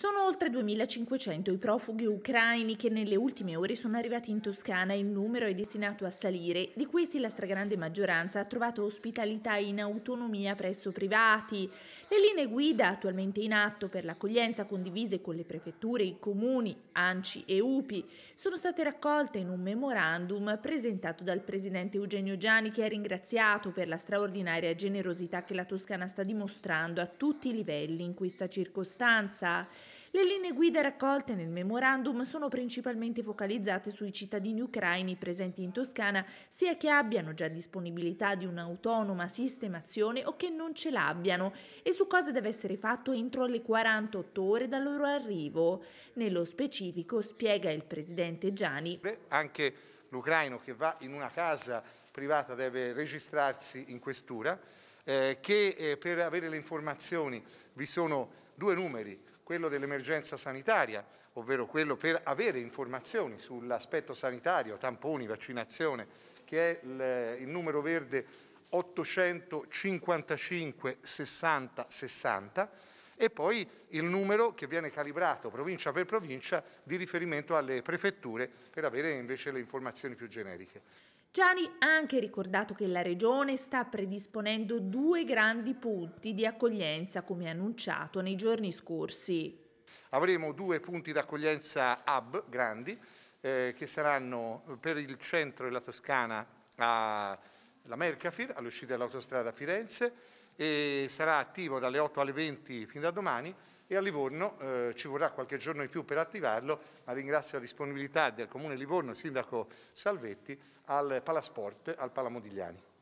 Sono oltre 2.500 i profughi ucraini che nelle ultime ore sono arrivati in Toscana il numero è destinato a salire. Di questi la stragrande maggioranza ha trovato ospitalità in autonomia presso privati. Le linee guida attualmente in atto per l'accoglienza condivise con le prefetture, i comuni, ANCI e UPI sono state raccolte in un memorandum presentato dal presidente Eugenio Gianni che ha ringraziato per la straordinaria generosità che la Toscana sta dimostrando a tutti i livelli in questa circostanza. Le linee guida raccolte nel memorandum sono principalmente focalizzate sui cittadini ucraini presenti in Toscana, sia che abbiano già disponibilità di un'autonoma sistemazione o che non ce l'abbiano, e su cosa deve essere fatto entro le 48 ore dal loro arrivo. Nello specifico, spiega il presidente Gianni. Anche l'ucraino che va in una casa privata deve registrarsi in questura, eh, che eh, per avere le informazioni vi sono due numeri, quello dell'emergenza sanitaria, ovvero quello per avere informazioni sull'aspetto sanitario, tamponi, vaccinazione, che è il, numero verde 855 60 60 e poi il numero che viene calibrato provincia per provincia di riferimento alle prefetture per avere invece le informazioni più generiche. Gianni ha anche ricordato che la Regione sta predisponendo due grandi punti di accoglienza, come annunciato nei giorni scorsi. Avremo due punti d'accoglienza hub grandi, eh, che saranno per il centro e la Toscana a la Mercafir all'uscita dell'autostrada Firenze e sarà attivo dalle 8 alle 20 fin da domani e a Livorno eh, ci vorrà qualche giorno in più per attivarlo, ma ringrazio la disponibilità del Comune Livorno, il Sindaco Salvetti, al Palasport, al Palamodigliani.